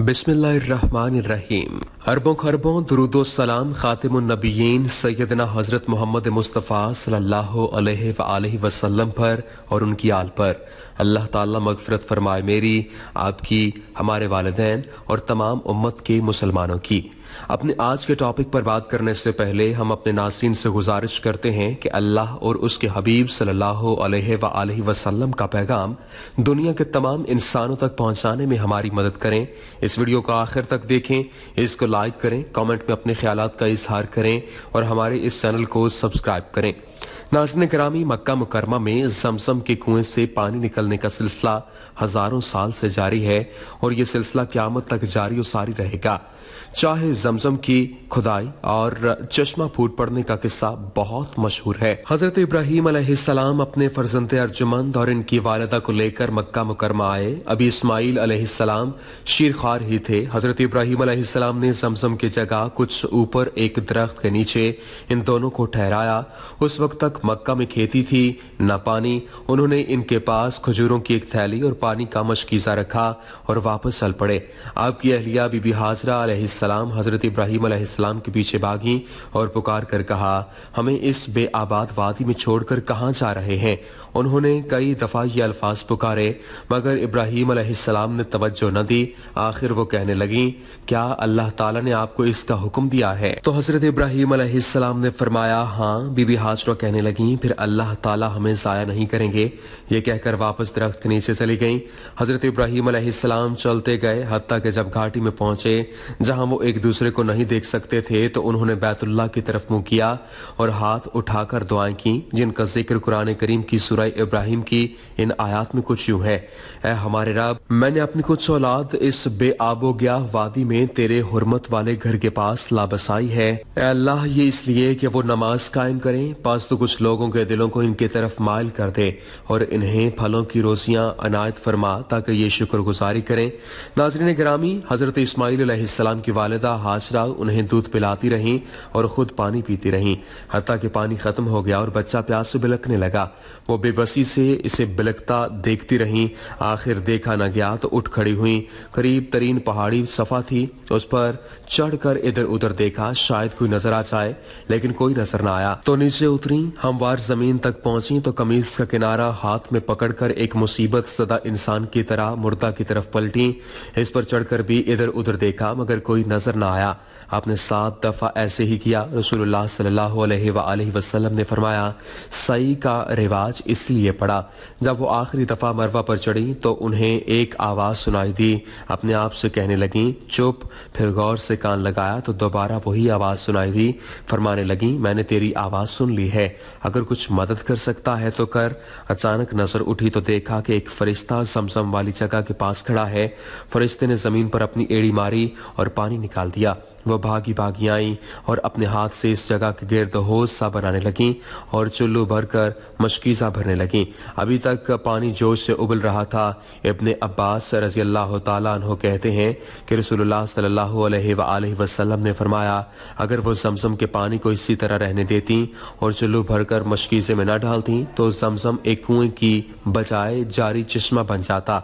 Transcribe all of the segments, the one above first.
बिस्मिल्लाहिर्रहमानिर्रहीम अरबों खरबों दरुदो सलाम खातिमुन्नबीन सैदना हजरत मोहम्मद मुस्तफ़ा सल्लल्लाहु अलैहि व वसल्लम पर और उनकी आल पर अल्लाह ताला मगफरत फरमाए मेरी आपकी हमारे वालदेन और तमाम उम्मत के मुसलमानों की अपने आज के टॉपिक पर बात करने से पहले हम अपने नासरीन से गुजारिश करते हैं कि अल्लाह और उसके हबीब सल्लल्लाहु अलैहि वसल्लम का पैगाम दुनिया के तमाम इंसानों तक पहुंचाने में हमारी मदद करें इस वीडियो को आखिर तक देखें इसको लाइक करें कमेंट में अपने ख्याल का इजहार करें और हमारे इस चैनल को सब्सक्राइब करें नाजन करामी मक्का मुकरमा में जमसम के कुएं से पानी निकलने का सिलसिला हजारों साल से जारी है और ये सिलसिला क्यामत तक जारी और सारी रहेगा चाहे जमजम की खुदाई और चश्मा फूट पड़ने का किस्सा बहुत मशहूर है हजरत इब्राहिम अलैहिस्सलाम अपने फर्जंद अर्जुमंद और इनकी वालदा को लेकर मक्का मुकरमा आए अभी इस्माइल अलैहिस्सलाम शीरखार ही थे हजरत इब्राहिम अलैहिस्सलाम ने जमजम की जगह कुछ ऊपर एक दरख्त के नीचे इन दोनों को ठहराया उस वक्त तक मक्का में खेती थी न पानी उन्होंने इनके पास खजूरों की एक थैली और पानी का मशकीजा रखा और वापस चल पड़े आपकी अहलिया बीबी हाजरा अलैहिस्सलाम हज़रत इब्राहिम अलैहिस्सलाम के पीछे भागी और पुकार कर कहा हमें इस बेआबाद वादी में छोड़कर कहाँ जा रहे हैं उन्होंने कई दफा ये अल्फाज पुकारे मगर इब्राहिम अलैहिस्सलाम ने तवज्जो न दी आखिर वो कहने लगी क्या अल्लाह ताला ने आपको इसका हुक्म दिया है तो हजरत इब्राहिम अलैहिस्सलाम ने फरमाया हाँ बीबी हाजरा कहने लगी फिर अल्लाह ताला हमें ज़ाया नहीं करेंगे ये कहकर वापस दरख्त के नीचे चली गई हजरत इब्राहिम अलैहिस्सलाम चलते गए हती के जब घाटी में पहुंचे जहां वो एक दूसरे को नहीं देख सकते थे तो उन्होंने बैतुल्ला की तरफ मुंह किया और हाथ उठाकर दुआएं की जिनका जिक्र कुरान करीम की सूरत सूरह इब्राहिम की इन आयात में कुछ यूं है ए हमारे रब मैंने अपनी कुछ औलाद इस बेआबो गया वादी में तेरे हुरमत वाले घर के पास लाबसाई है अल्लाह ये इसलिए कि वो नमाज कायम करें पास तो कुछ लोगों के दिलों को इनके तरफ मायल कर दे और इन्हें फलों की रोजियां अनायत फरमा ताकि ये शुक्रगुजारी करें नाजरीन ग्रामी हजरत इसमाईल की वालदा हाजरा उन्हें दूध पिलाती रही और खुद पानी पीती रही हती के पानी खत्म हो गया और बच्चा प्यास से बिलकने लगा वो बेबसी से इसे बिलकता देखती रहीं आखिर देखा न गया तो उठ खड़ी हुई करीब तरीन पहाड़ी सफा थी उस पर चढ़कर इधर उधर देखा शायद कोई नजर आ जाए लेकिन कोई नजर न आया तो नीचे उतरी हमवार जमीन तक पहुंची तो कमीज का किनारा हाथ में पकड़कर एक मुसीबत सदा इंसान की तरह मुर्दा की तरफ पलटी इस पर चढ़कर भी इधर उधर देखा मगर कोई नजर न आया आपने सात दफा ऐसे ही किया रसूलुल्लाह सल्लल्लाहु अलैहि वसल्लम ने फरमाया सई का रिवाज इस इसलिए पड़ा जब वो आखिरी दफा मरवा पर चढ़ी तो उन्हें एक आवाज सुनाई दी अपने आप से कहने लगी चुप फिर गौर से कान लगाया तो दोबारा वही आवाज सुनाई दी फरमाने लगी मैंने तेरी आवाज सुन ली है अगर कुछ मदद कर सकता है तो कर अचानक नजर उठी तो देखा कि एक फरिश्ता समसम वाली जगह के पास खड़ा है फरिश्ते ने जमीन पर अपनी एड़ी मारी और पानी निकाल दिया वह भागी भागी आई और अपने हाथ से इस जगह के गिर्द होज सा बनाने लगीं और चुल्लू भरकर मशकीसा भरने लगी अभी तक पानी जोश से उबल रहा था इब्ने अब्बास रजी अल्लाह तु कहते हैं कि रसोल्ला ने फरमाया अगर वो जमजम के पानी को इसी तरह रहने देती और चुल्लू भरकर मशकीसे में न डालती तो जमजम एक कुएं की बजाय जारी चश्मा बन जाता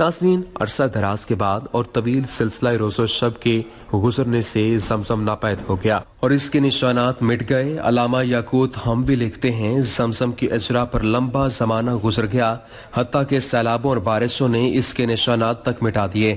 नासरीन अरसा दराज के बाद और तवील सिलसिला रोज़ो शब के गुजरने से से जमजम नापैद हो गया और इसके निशानात मिट गए अलामा याकूत हम भी लिखते हैं जमजम की अजरा पर लंबा जमाना गुजर गया हती के सैलाबों और बारिशों ने इसके निशानात तक मिटा दिए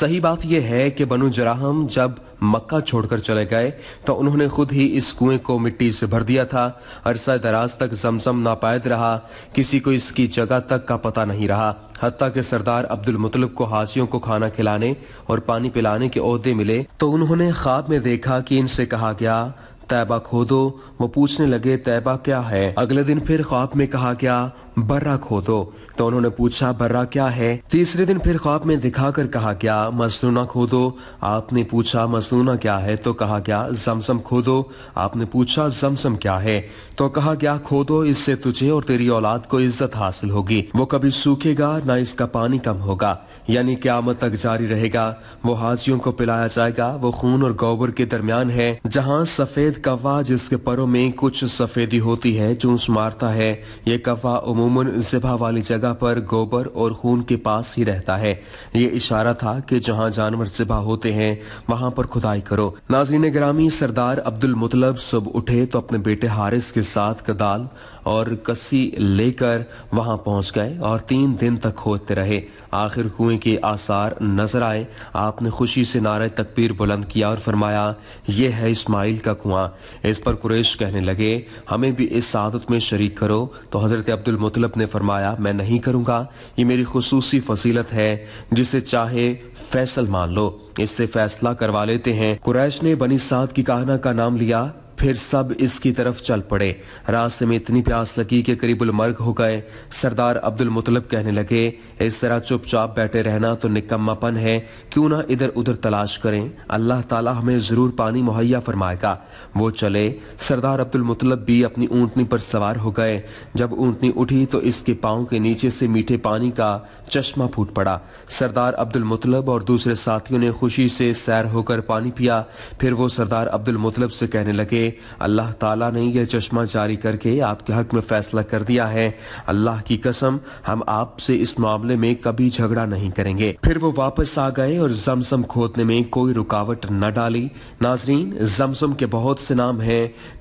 सही बात यह है कि बनु जराहम जब मक्का छोड़कर चले गए तो उन्होंने खुद ही इस कुएं को मिट्टी से भर दिया था अरसा दराज तक जमजम नापायद रहा किसी को इसकी जगह तक का पता नहीं रहा हत्या के सरदार अब्दुल मुतलब को हाजियों को खाना खिलाने और पानी पिलाने के अहदे मिले तो उन्होंने ख्वाब में देखा कि इनसे कहा गया तैबा खोदो वो पूछने लगे तैबा क्या है अगले दिन फिर ख्वाब में कहा गया बर्रा खो दो तो।, तो उन्होंने पूछा बर्रा क्या है तीसरे दिन फिर ख्वाब में दिखा कर कहा क्या मसनूना खो दो आपने पूछा मसनूना क्या है तो कहा क्या जमसम खो दो आपने पूछा जमसम क्या है तो कहा क्या खो दो इससे तुझे और तेरी औलाद को इज्जत हासिल होगी वो कभी सूखेगा ना इसका पानी कम होगा यानी क्या तक जारी रहेगा वो हाजियों को पिलाया जाएगा वो खून और गोबर के दरमियान है जहाँ सफेद कव्वा जिसके परों में कुछ सफेदी होती है चूस मारता है ये कव्वा उमू अमूमन जिबा वाली जगह पर गोबर और खून के पास ही रहता है ये इशारा था कि जहाँ जानवर जिबा होते हैं वहाँ पर खुदाई करो नाजीन ग्रामी सरदार अब्दुल मुतलब सुबह उठे तो अपने बेटे हारिस के साथ कदाल और कस्सी लेकर वहां पहुंच गए और तीन दिन तक खोदते रहे आखिर कुएं के आसार नजर आए आपने खुशी से नारे तकबीर बुलंद किया और फरमाया ये है इस्माइल का कुआं इस पर कुरेश कहने लगे हमें भी इस आदत में शरीक करो तो हजरत अब्दुल मुतलब ने फरमाया मैं नहीं करूँगा ये मेरी खसूसी फसीलत है जिसे चाहे फैसल मान लो इससे फैसला करवा लेते हैं कुरैश ने बनी साद की कहना का नाम लिया फिर सब इसकी तरफ चल पड़े रास्ते में इतनी प्यास लगी कि करीब उलमर्ग हो गए सरदार अब्दुल मुतलब कहने लगे इस तरह चुपचाप बैठे रहना तो निकम्मापन है क्यों ना इधर उधर तलाश करें अल्लाह ताला हमें जरूर पानी मुहैया फरमाएगा वो चले सरदार अब्दुल मुतलब भी अपनी ऊंटनी पर सवार हो गए जब ऊंटनी उठी तो इसके पाओ के नीचे से मीठे पानी का चश्मा फूट पड़ा सरदार अब्दुल मुतलब और दूसरे साथियों ने खुशी से सैर होकर पानी पिया फिर वो सरदार अब्दुल मुतलब से कहने लगे अल्लाह ताला ने यह चश्मा जारी करके आपके हक में फैसला कर दिया है अल्लाह की कसम हम आपसे इस मामले में कभी झगड़ा नहीं करेंगे फिर वो वापस आ गए और जमसम खोदने में कोई रुकावट न डाली नाजरीन जमसम के बहुत से नाम है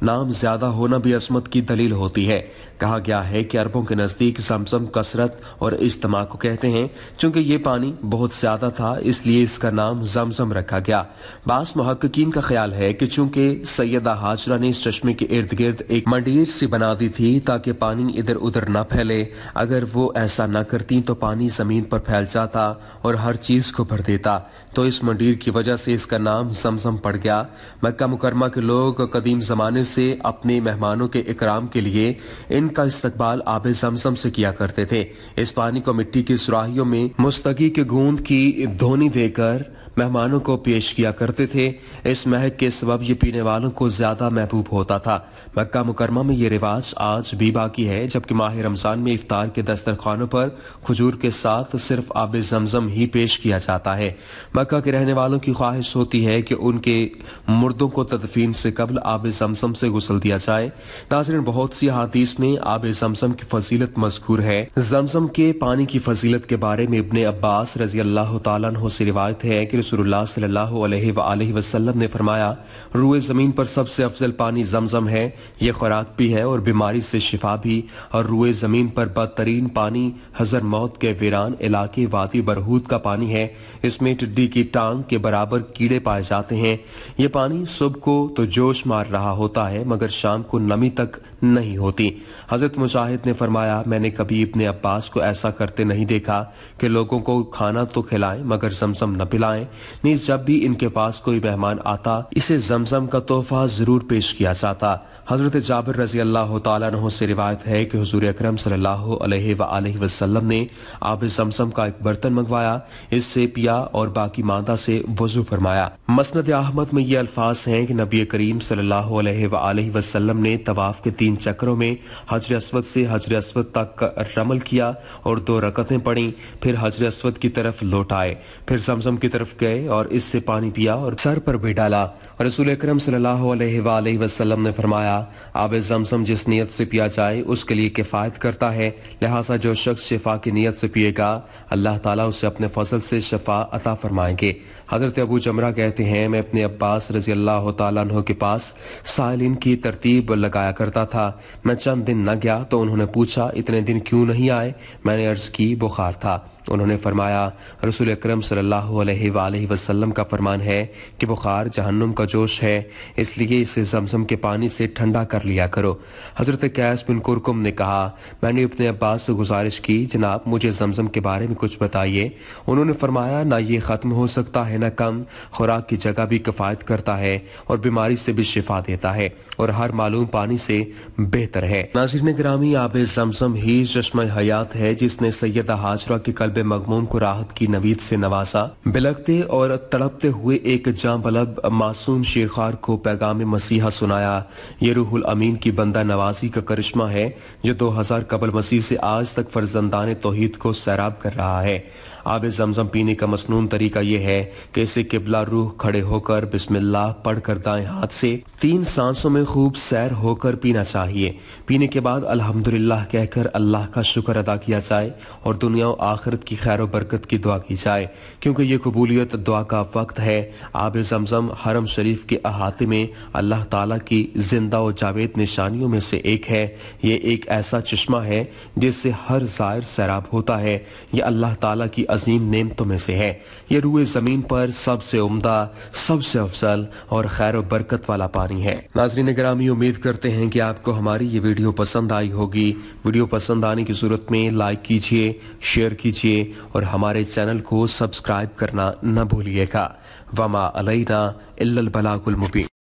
नाम ज्यादा होना भी असमत की दलील होती है कहा गया है कि अरबों के नजदीक जमसम कसरत और इज्तमा को कहते हैं चूंकि ये पानी बहुत ज्यादा था इसलिए इसका नाम जमसम रखा गया बास महक्कीन का ख्याल है कि चूंकि सैयदा हाज हाजरा ने इस चश्मे के इर्द गिर्द एक मंडीर सी बना दी थी ताकि पानी इधर उधर न फैले अगर वो ऐसा न करती तो पानी जमीन पर फैल जाता और हर चीज को भर देता तो इस मंडीर की वजह से इसका नाम जमजम पड़ गया मक्का मुकरमा के लोग कदीम जमाने से अपने मेहमानों के इकराम के लिए इनका इस्तकबाल आब जमजम से किया करते थे इस पानी को मिट्टी की सुराहियों में मुस्तगी के गूंद की धोनी देकर मेहमानों को पेश किया करते थे इस महक के सबब ये पीने वालों को ज्यादा महबूब होता था मक्का मुकरमा में ये रिवाज आज भी बाकी है जबकि माह रमजान में इफ्तार के दस्तरखानों पर खजूर के साथ सिर्फ आब जमजम ही पेश किया जाता है मक्का के रहने वालों की ख्वाहिश होती है कि उनके मुर्दों को तदफीन से कबल आब जमजम से गुसल दिया जाए नाजरन बहुत सी हादीस में आब जमजम की फजीलत मजकूर है जमजम के पानी की फजीलत के बारे में इबन अब्बास रजी अल्लाह तु से रिवायत है कि रसूलुल्लाह अलैहि वसल्लम ने फरमाया रूए ज़मीन पर सबसे अफजल पानी जमजम है ये खुराक भी है और बीमारी से शिफा भी और रूए ज़मीन पर बदतरीन पानी हजर मौत के वीरान इलाके वादी बरहूद का पानी है इसमें टिड्डी की टांग के बराबर कीड़े पाए जाते हैं ये पानी सुबह को तो जोश मार रहा होता है मगर शाम को नमी तक नहीं होती हजरत मुजाहिद ने फरमाया मैंने कभी अपने अब्बास को ऐसा करते नहीं देखा कि लोगों को खाना तो खिलाएं मगर जमजम न पिलाएं नहीं जब भी इनके पास कोई मेहमान आता इसे जमजम का तोहफा जरूर पेश किया जाता हजरत जाबिर रजी अल्लाह तु से रिवायत है कि हजूर अक्रम वसल्लम ने आब जमजम का एक बर्तन मंगवाया इससे पिया और बाकी मादा से वजू फरमाया मसनद अहमद में ये अल्फाज हैं कि नबी करीम सल्लाम ने तवाफ के तीन चक्रों में हजर असवद से हजर असवद तक रमल किया और दो रकतें पड़ी फिर हजर असवद की तरफ लौट आए फिर जमजम की तरफ गए और इससे पानी पिया और सर पर भी डाला और रसूल अक्रम वसल्लम ने फरमाया आब जमसम जिस नीयत से पिया जाए उसके लिए किफ़ायत करता है लिहाजा जो शख्स शफा की नीयत से पिएगा अल्लाह ताला उसे अपने फसल से शफा अता फरमाएंगे हज़रत अबू जमरा कहते हैं मैं अपने अब्बास रजी अल्लाह तु के पास सालिन की तरतीब लगाया करता था मैं चंद दिन न गया तो उन्होंने पूछा इतने दिन क्यों नहीं आए मैंने अर्ज़ की बुखार था उन्होंने फरमाया रसूल अक्रम वसल्लम का फरमान है कि बुखार जहन्नुम का जोश है इसलिए इसे जमजम के पानी से ठंडा कर लिया करो हज़रत कैस बिन कुरकुम ने कहा मैंने अपने अब्बास से गुजारिश की जनाब मुझे जमजम के बारे में कुछ बताइए उन्होंने फरमाया ना ये ख़त्म हो सकता है ना कम खुराक की जगह भी किफ़ायत करता है और बीमारी से भी शिफा देता है और हर मालूम पानी से बेहतर है नाजिर ने ग्रामी आब जमजम ही चश्म हयात है जिसने सैयद हाजरा के कल्ब पे मगमून को राहत की नवीद से नवासा बिलखते और तड़पते हुए एक बलब मासूम शेरखार को पैगाम मसीहा सुनाया ये रूहुल अमीन की बंदा नवासी का करिश्मा है जो दो हजार कबल मसीह से आज तक फर्जंदान तोहद को सैराब कर रहा है आब जमजम पीने का मसनून तरीका यह है कि इसे किबला रूह खड़े होकर बिस्मिल्लाह पढ़कर दाएं हाथ से तीन सांसों में खूब सैर होकर पीना चाहिए पीने के बाद अल्हम्दुलिल्लाह कहकर अल्लाह का शुक्र अदा किया जाए और दुनिया आखिरत की खैर बरकत की दुआ की जाए क्योंकि ये कबूलियत दुआ का वक्त है आब जमजम हरम शरीफ के अहाते में अल्लाह ताला की जिंदा और जावेद निशानियों में से एक है ये एक ऐसा चश्मा है जिससे हर ज़ायर सैराब होता है यह अल्लाह तला की अजीम नियमतों में से है यह रूए ज़मीन पर सबसे उमदा सबसे अफजल और खैर बरकत वाला पानी रही है नाजरीन ग्रामी उम्मीद करते हैं कि आपको हमारी ये वीडियो पसंद आई होगी वीडियो पसंद आने की सूरत में लाइक कीजिए शेयर कीजिए और हमारे चैनल को सब्सक्राइब करना न भूलिएगा वमा अलैना इल्लल बलाकुल मुबीन